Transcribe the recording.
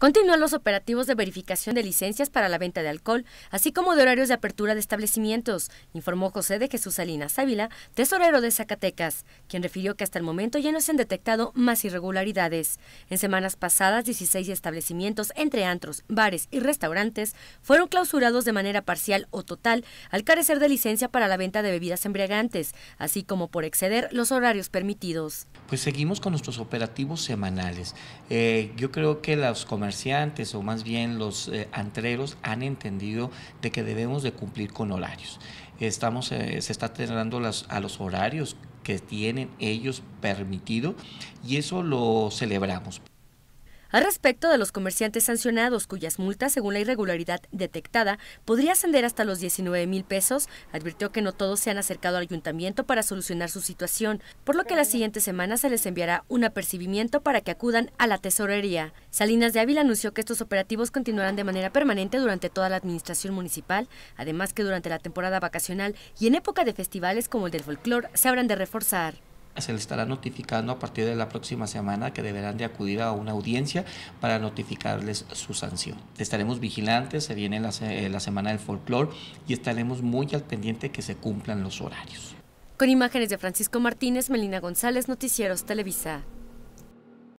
Continúan los operativos de verificación de licencias para la venta de alcohol, así como de horarios de apertura de establecimientos, informó José de Jesús Salinas Ávila, tesorero de Zacatecas, quien refirió que hasta el momento ya no se han detectado más irregularidades. En semanas pasadas, 16 establecimientos entre antros, bares y restaurantes fueron clausurados de manera parcial o total al carecer de licencia para la venta de bebidas embriagantes, así como por exceder los horarios permitidos. Pues seguimos con nuestros operativos semanales. Eh, yo creo que las o más bien los eh, han entendido de que debemos de cumplir con horarios. Estamos, eh, se está atendiendo a los horarios que tienen ellos permitido y eso lo celebramos. Al respecto de los comerciantes sancionados, cuyas multas, según la irregularidad detectada, podría ascender hasta los 19 mil pesos, advirtió que no todos se han acercado al ayuntamiento para solucionar su situación, por lo que la siguiente semana se les enviará un apercibimiento para que acudan a la tesorería. Salinas de Ávila anunció que estos operativos continuarán de manera permanente durante toda la administración municipal, además que durante la temporada vacacional y en época de festivales como el del folclore se habrán de reforzar se les estará notificando a partir de la próxima semana que deberán de acudir a una audiencia para notificarles su sanción. Estaremos vigilantes, se viene la, eh, semana del folclore y estaremos muy al pendiente que se cumplan los horarios. Con imágenes de Francisco Martínez, Melina González, Noticieros Televisa.